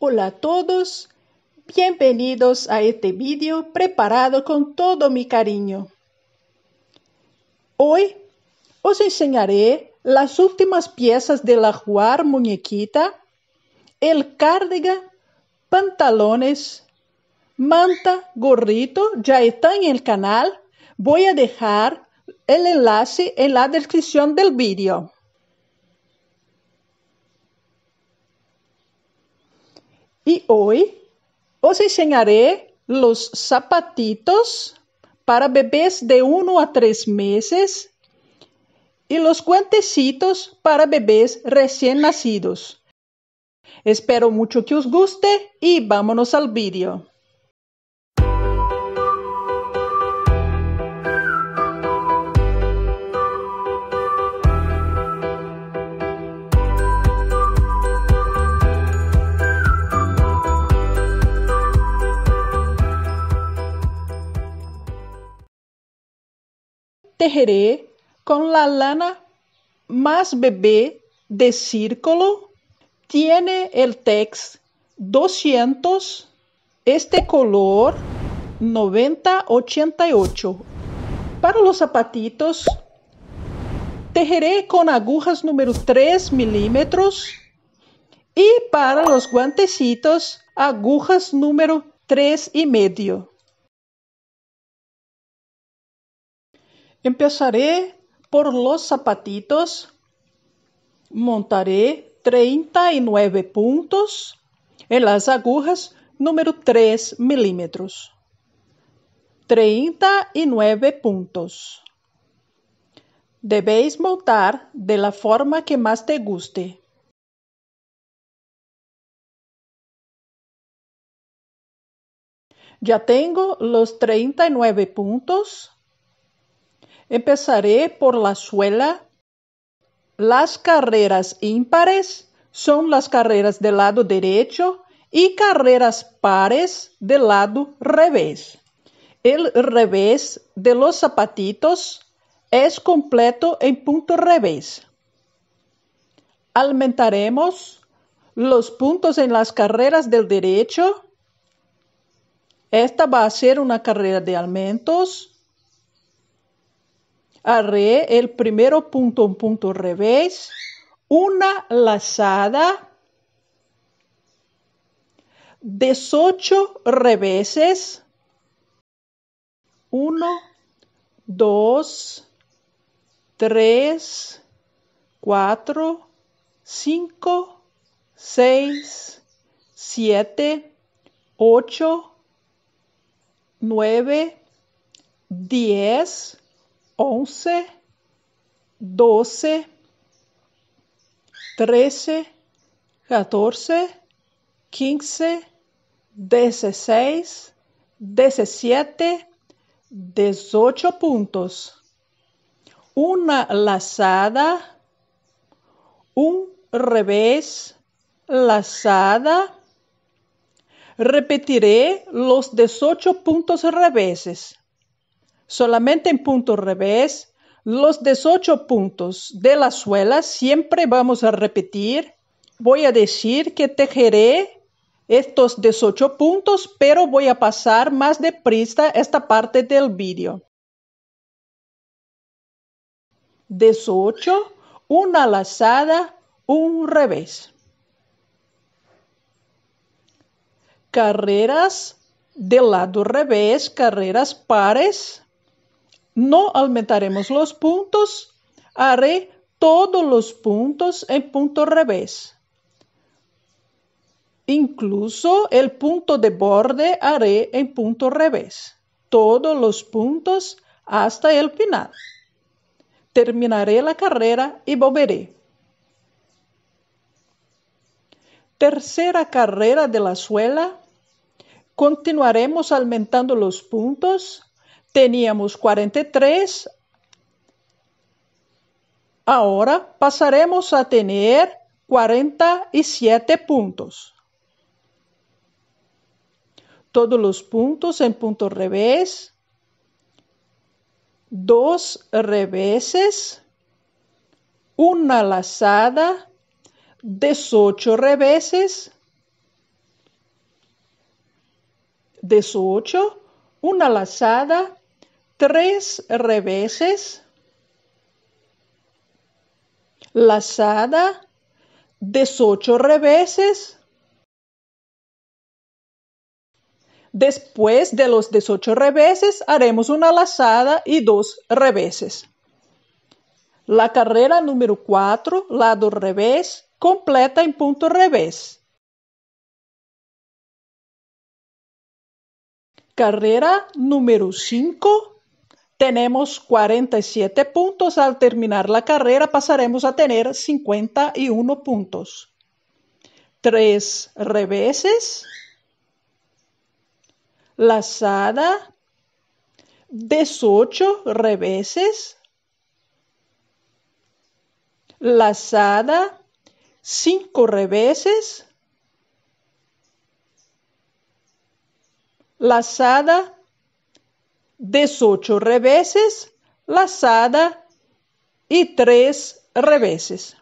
Hola a todos, bienvenidos a este vídeo preparado con todo mi cariño. Hoy os enseñaré las últimas piezas de la jugar muñequita, el cardigan, pantalones, manta, gorrito, ya está en el canal. Voy a dejar el enlace en la descripción del vídeo. Y hoy os enseñaré los zapatitos para bebés de 1 a 3 meses y los cuentecitos para bebés recién nacidos. Espero mucho que os guste y vámonos al vídeo. tejeré con la lana más bebé de círculo. Tiene el tex 200, este color 9088. Para los zapatitos, tejeré con agujas número 3 milímetros. Y para los guantecitos, agujas número 3 y medio. Empezaré por los zapatitos. Montaré 39 puntos en las agujas número 3 milímetros. 39 puntos. Debéis montar de la forma que más te guste. Ya tengo los 39 puntos. Empezaré por la suela. Las carreras ímpares son las carreras del lado derecho y carreras pares del lado revés. El revés de los zapatitos es completo en punto revés. Alimentaremos los puntos en las carreras del derecho. Esta va a ser una carrera de aumentos arreé el primero punto, un punto revés, una lazada, 18 reveses, 1, 2, 3, 4, 5, 6, 7, 8, 9, 10, 11, 12, 13, 14, 15, 16, 17, 18 puntos. Una lazada, un revés, lazada. Repetiré los 18 puntos reveses. Solamente en punto revés, los 18 puntos de la suela siempre vamos a repetir. Voy a decir que tejeré estos 18 puntos, pero voy a pasar más deprisa esta parte del vídeo. 18, una lazada, un revés. Carreras del lado revés, carreras pares. No aumentaremos los puntos. Haré todos los puntos en punto revés. Incluso el punto de borde haré en punto revés. Todos los puntos hasta el final. Terminaré la carrera y volveré. Tercera carrera de la suela. Continuaremos aumentando los puntos teníamos 43, ahora pasaremos a tener 47 puntos. Todos los puntos en punto revés, dos reveses, una lazada, 18 reveses, 18 una lazada, tres reveses, lazada, 18 reveses. Después de los 18 reveses haremos una lazada y dos reveses. La carrera número 4, lado revés, completa en punto revés. carrera número 5. Tenemos 47 puntos. Al terminar la carrera pasaremos a tener 51 puntos. Tres reveses. Lazada. 18 reveses. Lazada. 5 reveses. lazada, 18 reveses, lazada y 3 reveses.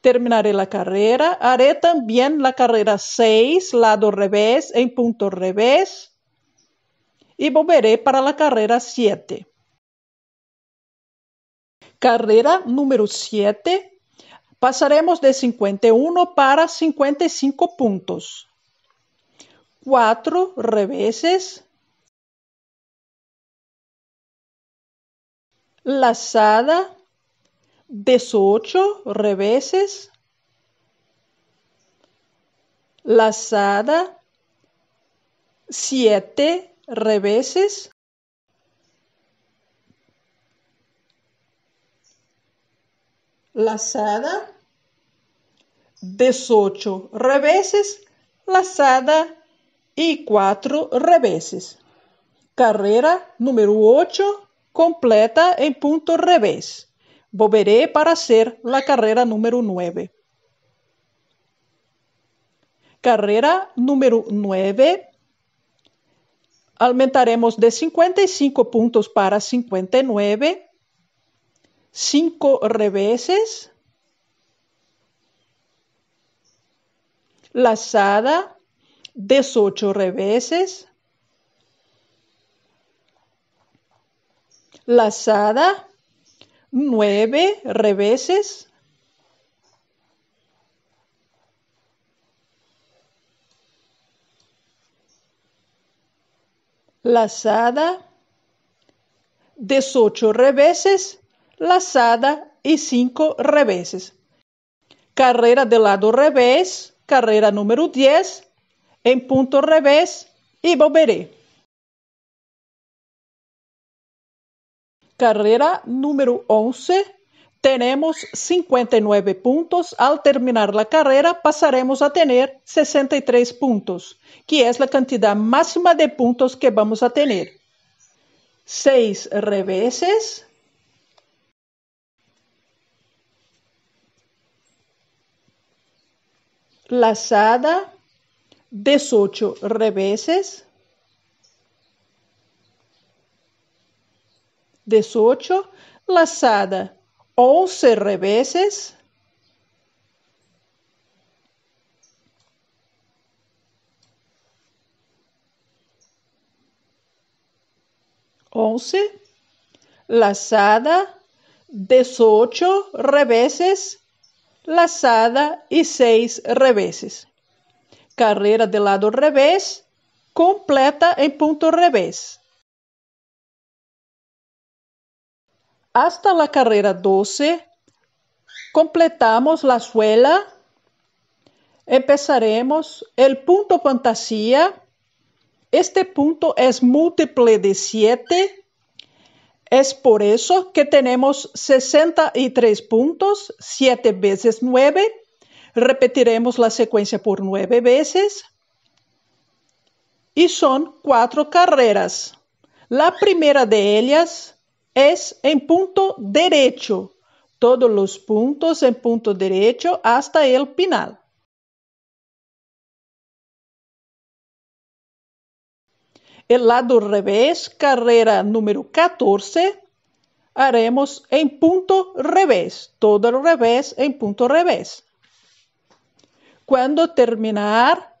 Terminaré la carrera, haré también la carrera 6, lado revés, en punto revés, y volveré para la carrera 7. Carrera número 7, pasaremos de 51 para 55 puntos cuatro reveses lazada, desocho reveses, lazada, siete reveses, lazada, desocho reveses, lazada, y cuatro reveses. Carrera número 8 completa en punto revés. Volveré para hacer la carrera número 9. Carrera número 9. Aumentaremos de 55 puntos para 59. 5 reveses. Lazada 18 reveses, lazada, nueve reveses, lazada, Dezocho reveses, lazada y cinco reveses. Carrera de lado revés, carrera número 10, en punto revés y volveré. Carrera número 11. Tenemos 59 puntos. Al terminar la carrera pasaremos a tener 63 puntos, que es la cantidad máxima de puntos que vamos a tener. 6 reveses. lazada 18 reveses, 18 lazada 11 reveses, 11 lazada 18 reveses, lazada y 6 reveses carrera de lado revés, completa en punto revés. Hasta la carrera 12, completamos la suela. Empezaremos el punto fantasía. Este punto es múltiple de 7. Es por eso que tenemos 63 puntos, 7 veces 9, Repetiremos la secuencia por nueve veces y son cuatro carreras. La primera de ellas es en punto derecho, todos los puntos en punto derecho hasta el final. El lado revés, carrera número 14, haremos en punto revés, todo el revés en punto revés. Cuando terminar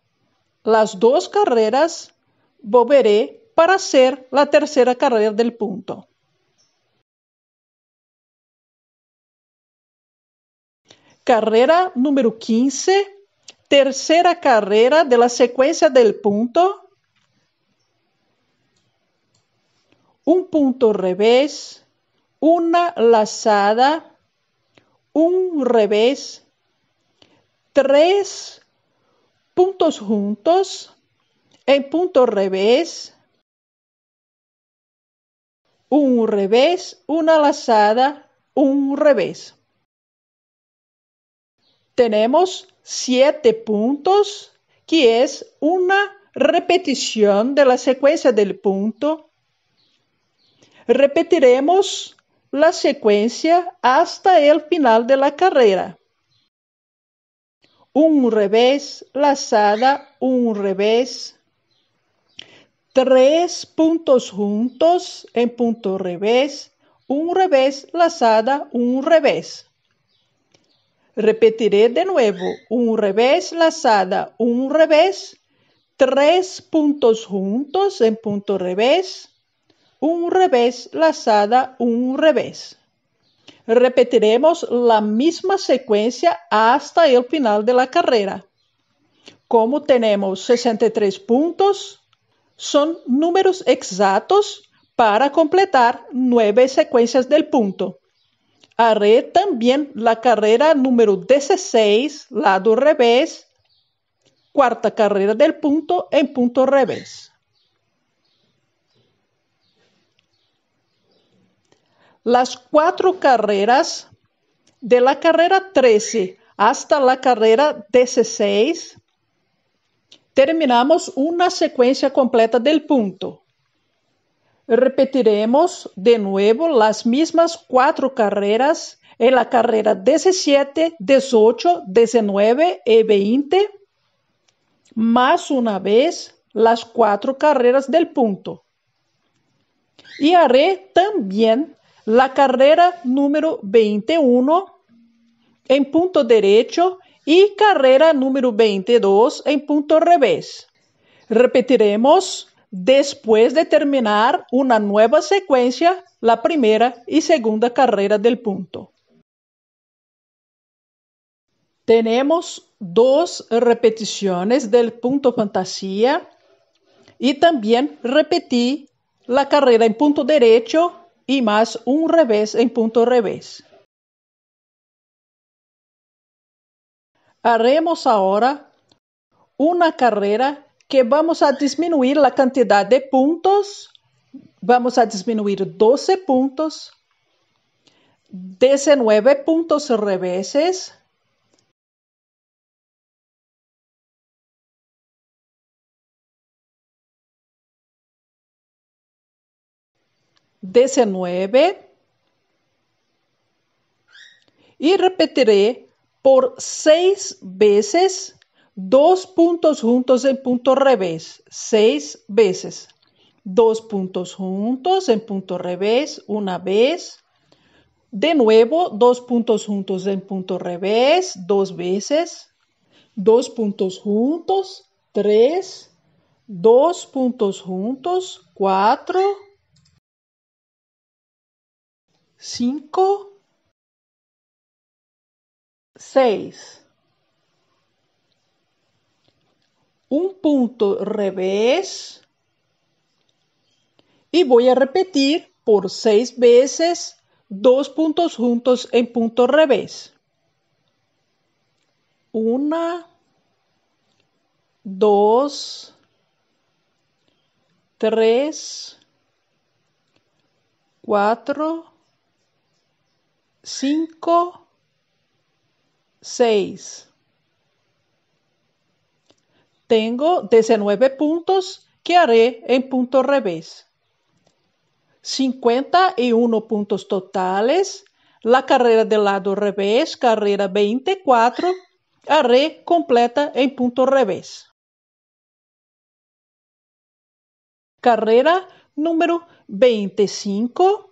las dos carreras, volveré para hacer la tercera carrera del punto. Carrera número 15, tercera carrera de la secuencia del punto. Un punto revés, una lazada, un revés, tres puntos juntos, en punto revés, un revés, una lazada, un revés. Tenemos siete puntos, que es una repetición de la secuencia del punto. Repetiremos la secuencia hasta el final de la carrera un revés, lazada, un revés, tres puntos juntos en punto revés, un revés, lazada, un revés. Repetiré de nuevo, un revés, lazada, un revés, tres puntos juntos en punto revés, un revés, lazada, un revés. Repetiremos la misma secuencia hasta el final de la carrera. Como tenemos 63 puntos, son números exactos para completar nueve secuencias del punto. Haré también la carrera número 16, lado revés, cuarta carrera del punto en punto revés. las cuatro carreras, de la carrera 13 hasta la carrera 16, terminamos una secuencia completa del punto. Repetiremos de nuevo las mismas cuatro carreras en la carrera 17, 18, 19 y 20, más una vez las cuatro carreras del punto. Y haré también la carrera número 21 en punto derecho y carrera número 22 en punto revés. Repetiremos después de terminar una nueva secuencia la primera y segunda carrera del punto. Tenemos dos repeticiones del punto fantasía y también repetí la carrera en punto derecho y más un revés en punto revés. Haremos ahora una carrera que vamos a disminuir la cantidad de puntos. Vamos a disminuir 12 puntos, 19 puntos reveses 19 y repetiré por seis veces dos puntos juntos en punto revés, seis veces. Dos puntos juntos en punto revés, una vez. De nuevo, dos puntos juntos en punto revés, dos veces. Dos puntos juntos, tres. Dos puntos juntos, cuatro 5 6 un punto revés y voy a repetir por seis veces dos puntos juntos en punto revés 1 2 3 4, 5, 6. Tengo 19 puntos que haré en punto revés. 51 puntos totales. La carrera del lado revés, carrera 24, haré completa en punto revés. Carrera número 25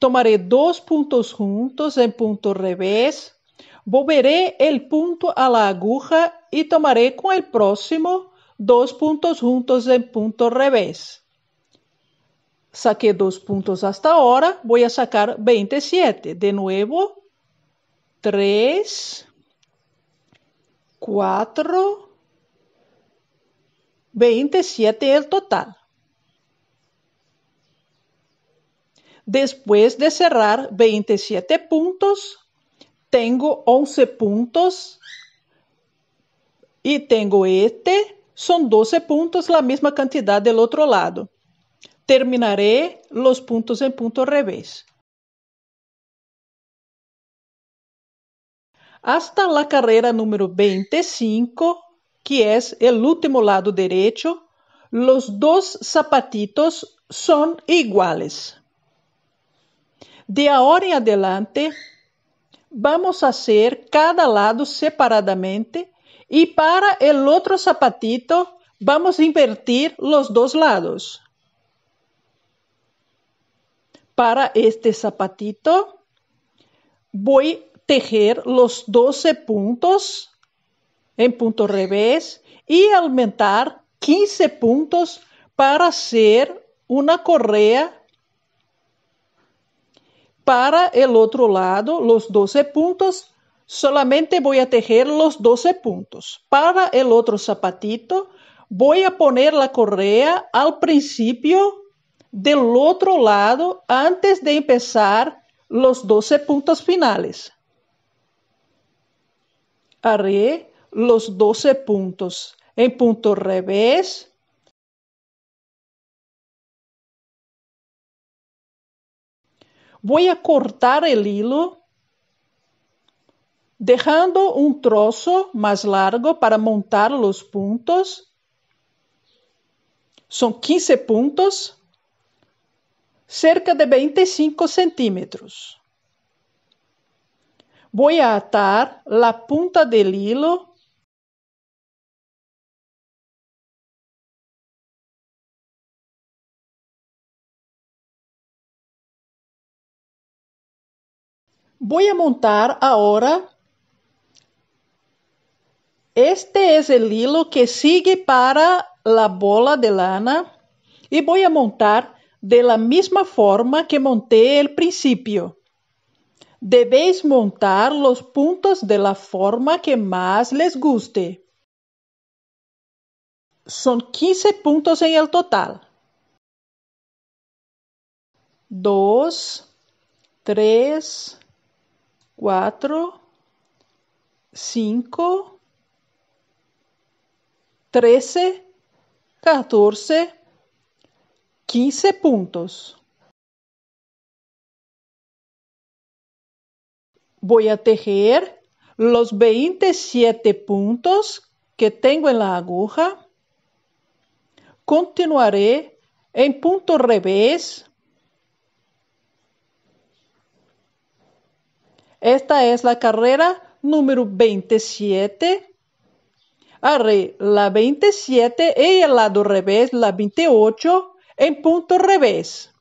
Tomaré dos puntos juntos en punto revés. Volveré el punto a la aguja y tomaré con el próximo dos puntos juntos en punto revés. Saqué dos puntos hasta ahora. Voy a sacar 27. De nuevo. 3, 4, 27 el total. Después de cerrar 27 puntos, tengo 11 puntos y tengo este, son 12 puntos, la misma cantidad del otro lado. Terminaré los puntos en punto revés. Hasta la carrera número 25, que es el último lado derecho, los dos zapatitos son iguales. De ahora en adelante, vamos a hacer cada lado separadamente y para el otro zapatito vamos a invertir los dos lados. Para este zapatito voy a tejer los 12 puntos en punto revés y aumentar 15 puntos para hacer una correa para el otro lado, los 12 puntos, solamente voy a tejer los 12 puntos. Para el otro zapatito, voy a poner la correa al principio del otro lado antes de empezar los 12 puntos finales. Haré los 12 puntos en punto revés, Vou cortar o hilo, deixando um troço mais largo para montar os pontos. São 15 pontos, cerca de 25 centímetros. Vou atar a ponta do hilo Voy a montar ahora. Este es el hilo que sigue para la bola de lana y voy a montar de la misma forma que monté el principio. Debéis montar los puntos de la forma que más les guste. Son 15 puntos en el total. 2, 3, 4, 5, 13, 14, 15 puntos. Voy a tejer los 27 puntos que tengo en la aguja. Continuaré en punto revés. Esta es la carrera número 27. Arre, la 27 y el lado revés, la 28 en punto revés.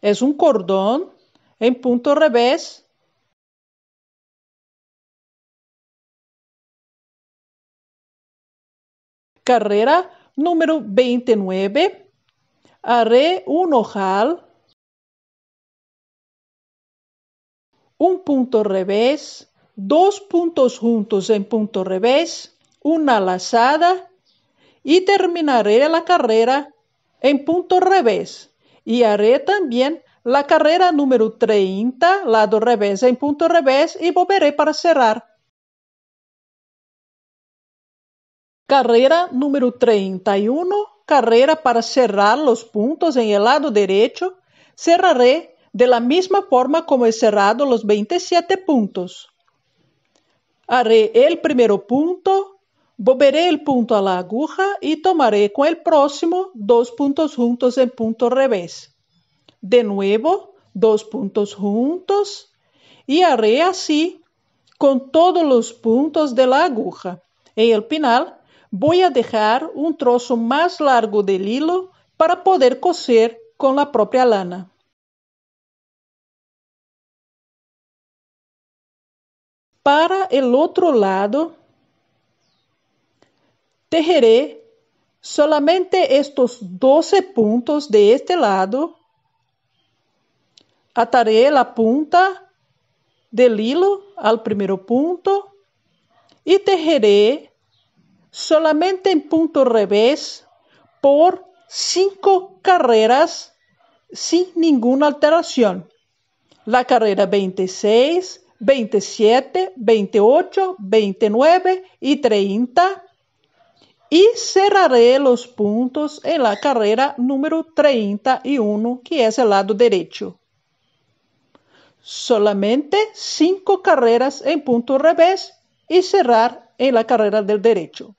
Es un cordón en punto revés. Carrera número 29. Arre un ojal un punto revés, dos puntos juntos en punto revés, una lazada y terminaré la carrera en punto revés. Y haré también la carrera número 30, lado revés en punto revés y volveré para cerrar. Carrera número 31, carrera para cerrar los puntos en el lado derecho. Cerraré de la misma forma como he cerrado los 27 puntos. Haré el primer punto, volveré el punto a la aguja y tomaré con el próximo dos puntos juntos en punto revés. De nuevo, dos puntos juntos y haré así con todos los puntos de la aguja. En el final, voy a dejar un trozo más largo del hilo para poder coser con la propia lana. Para el otro lado, tejeré solamente estos 12 puntos de este lado. Ataré la punta del hilo al primer punto y tejeré solamente en punto revés por 5 carreras sin ninguna alteración. La carrera 26, 27, 28, 29 y 30. Y cerraré los puntos en la carrera número 31, que es el lado derecho. Solamente cinco carreras en punto revés y cerrar en la carrera del derecho.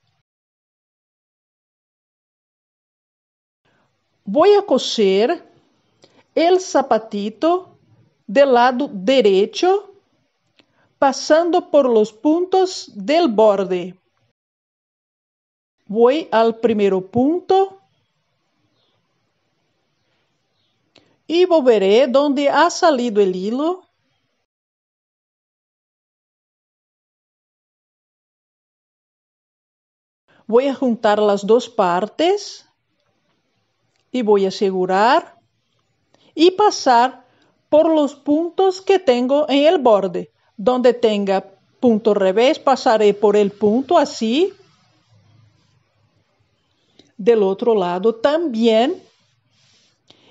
Voy a coser el zapatito del lado derecho pasando por los puntos del borde. Voy al primero punto y volveré donde ha salido el hilo. Voy a juntar las dos partes y voy a asegurar y pasar por los puntos que tengo en el borde. Donde tenga punto revés, pasaré por el punto así. Del otro lado también.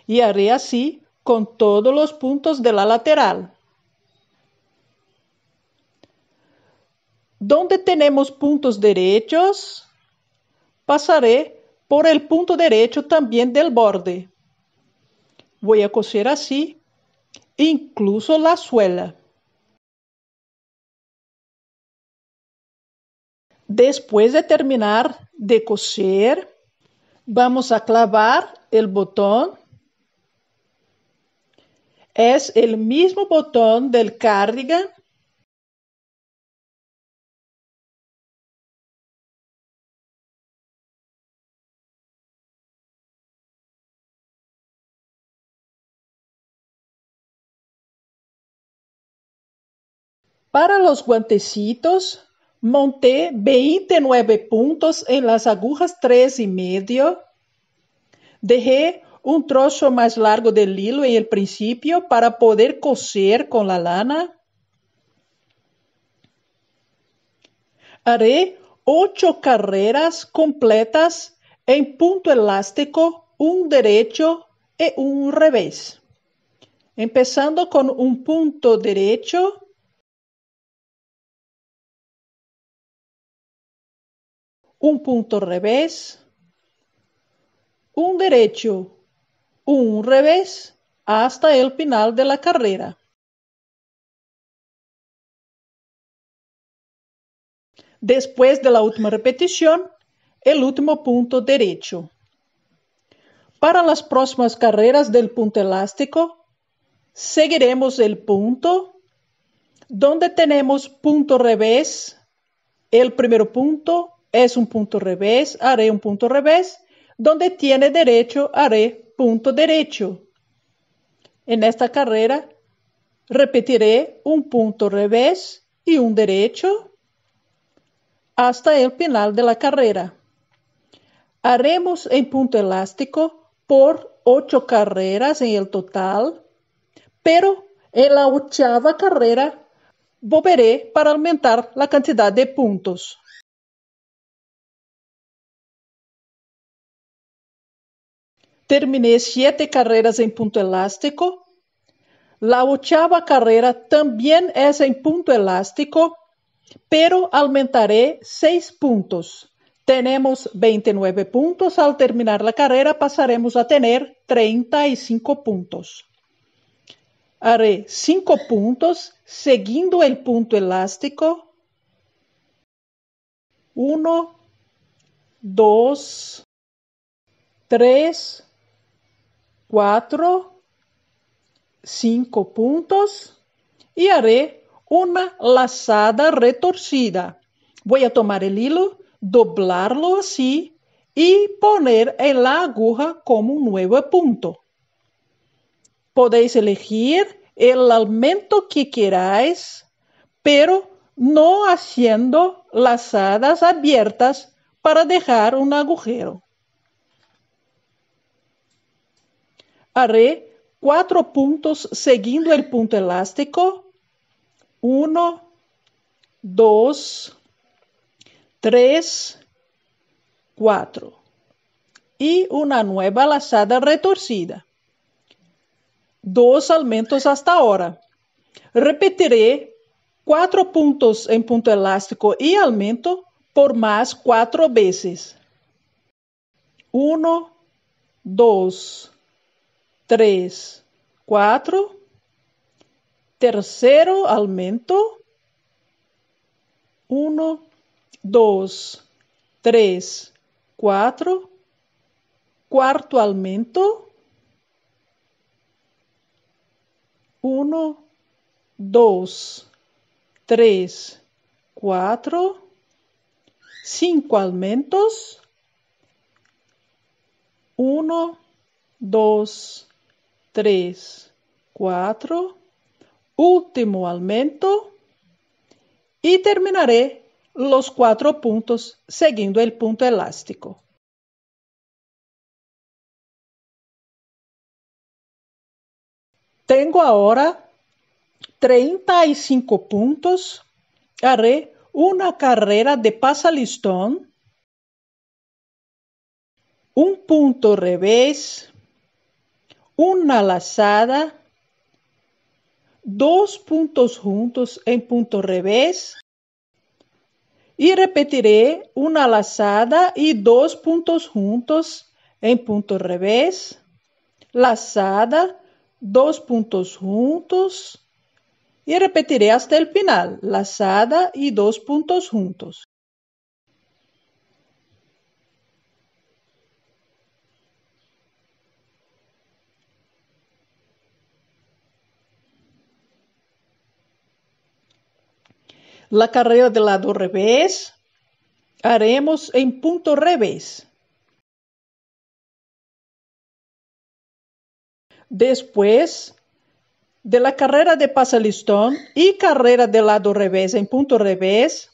Y haré así con todos los puntos de la lateral. Donde tenemos puntos derechos, pasaré por el punto derecho también del borde. Voy a coser así, incluso la suela. Después de terminar de coser, vamos a clavar el botón. Es el mismo botón del cardigan. Para los guantecitos Monté 29 puntos en las agujas tres y medio. Dejé un trozo más largo del hilo en el principio para poder coser con la lana. Haré 8 carreras completas en punto elástico, un derecho y e un revés. Empezando con un punto derecho un punto revés, un derecho, un revés hasta el final de la carrera. Después de la última repetición, el último punto derecho. Para las próximas carreras del punto elástico, seguiremos el punto donde tenemos punto revés, el primer punto es un punto revés, haré un punto revés. Donde tiene derecho, haré punto derecho. En esta carrera repetiré un punto revés y un derecho hasta el final de la carrera. Haremos en punto elástico por ocho carreras en el total, pero en la octava carrera volveré para aumentar la cantidad de puntos. Terminé siete carreras en punto elástico. La octava carrera también es en punto elástico, pero aumentaré seis puntos. Tenemos 29 puntos. Al terminar la carrera pasaremos a tener 35 puntos. Haré cinco puntos siguiendo el punto elástico. 1, 2, 3, 4, 5 puntos y haré una lazada retorcida. Voy a tomar el hilo, doblarlo así y poner en la aguja como un nuevo punto. Podéis elegir el aumento que queráis, pero no haciendo lazadas abiertas para dejar un agujero. haré cuatro puntos siguiendo el punto elástico. Uno, dos, tres, cuatro. Y una nueva lazada retorcida. Dos aumentos hasta ahora. Repetiré cuatro puntos en punto elástico y aumento por más cuatro veces. Uno, dos, tres, cuatro. Tercero aumento. Uno, dos, tres, cuatro. Cuarto aumento. Uno, dos, tres, cuatro. Cinco aumentos. Uno, dos, tres, cuatro, último aumento y terminaré los cuatro puntos siguiendo el punto elástico. Tengo ahora 35 puntos. Haré una carrera de pasalistón. Un punto revés una lazada, dos puntos juntos en punto revés y repetiré una lazada y dos puntos juntos en punto revés, lazada, dos puntos juntos y repetiré hasta el final, lazada y dos puntos juntos. La carrera de lado revés haremos en punto revés. Después de la carrera de pasalistón y carrera de lado revés en punto revés,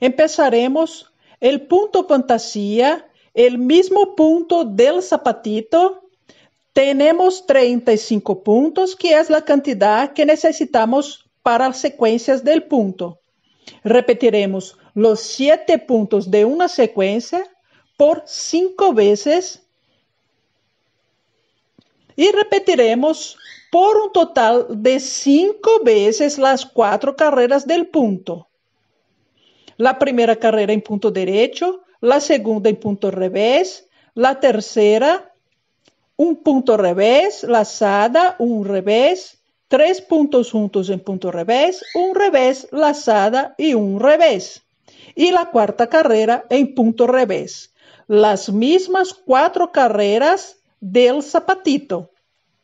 empezaremos el punto fantasía, el mismo punto del zapatito. Tenemos 35 puntos, que es la cantidad que necesitamos para las secuencias del punto. Repetiremos los siete puntos de una secuencia por cinco veces y repetiremos por un total de cinco veces las cuatro carreras del punto. La primera carrera en punto derecho, la segunda en punto revés, la tercera, un punto revés, lazada, un revés, tres puntos juntos en punto revés, un revés, lazada y un revés. Y la cuarta carrera en punto revés. Las mismas cuatro carreras del zapatito,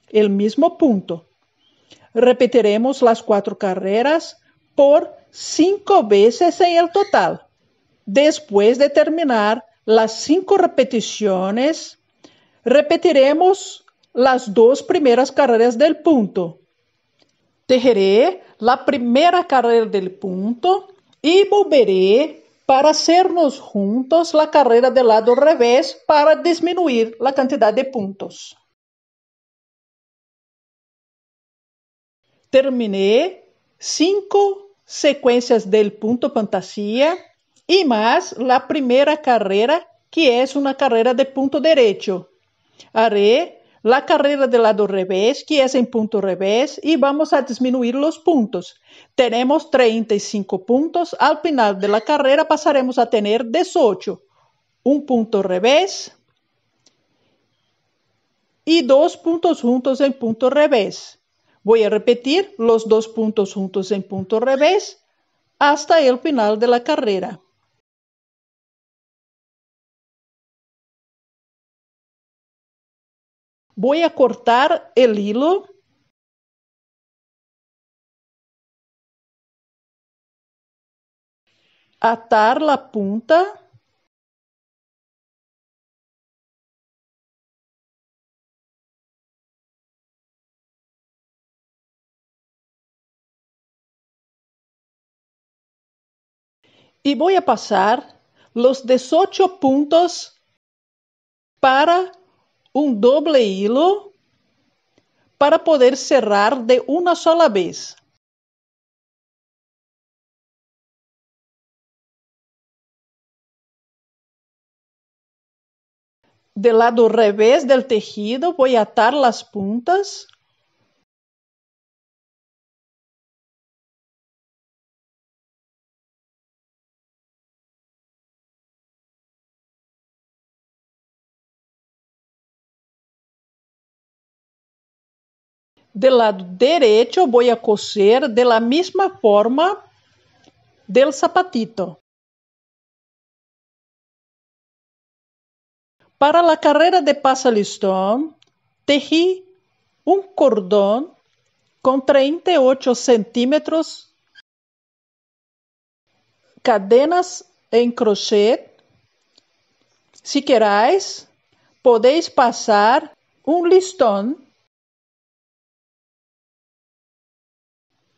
el mismo punto. Repetiremos las cuatro carreras por cinco veces en el total. Después de terminar las cinco repeticiones, repetiremos las dos primeras carreras del punto Tejeré la primera carrera del punto y volveré para hacernos juntos la carrera del lado revés para disminuir la cantidad de puntos. Terminé cinco secuencias del punto fantasía y más la primera carrera que es una carrera de punto derecho. Haré la carrera del lado revés, que es en punto revés, y vamos a disminuir los puntos. Tenemos 35 puntos. Al final de la carrera pasaremos a tener 18. Un punto revés y dos puntos juntos en punto revés. Voy a repetir los dos puntos juntos en punto revés hasta el final de la carrera. Voy a cortar el hilo atar la punta y voy a pasar los 18 puntos para un doble hilo para poder cerrar de una sola vez. Del lado revés del tejido voy a atar las puntas Do lado direito, vou a coser de la forma do zapatito. Para a carreira de listão, teji um cordão com 38 centímetros, cadenas em crochet. Se queráis, podéis passar um listão.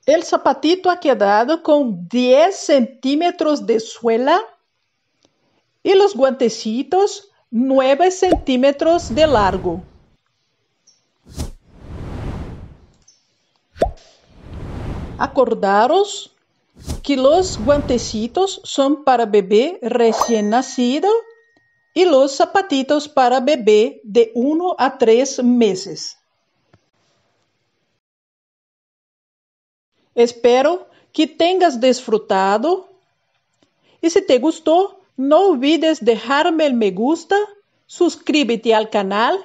El zapatito ha quedado con 10 centímetros de suela y los guantecitos 9 centímetros de largo. Acordaros que los guantecitos son para bebé recién nacido y los zapatitos para bebé de 1 a 3 meses. Espero que tengas disfrutado. Y si te gustó, no olvides dejarme el me gusta, suscríbete al canal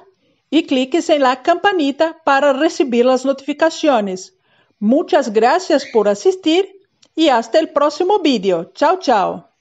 y cliques en la campanita para recibir las notificaciones. Muchas gracias por asistir y hasta el próximo vídeo. Chao, chao.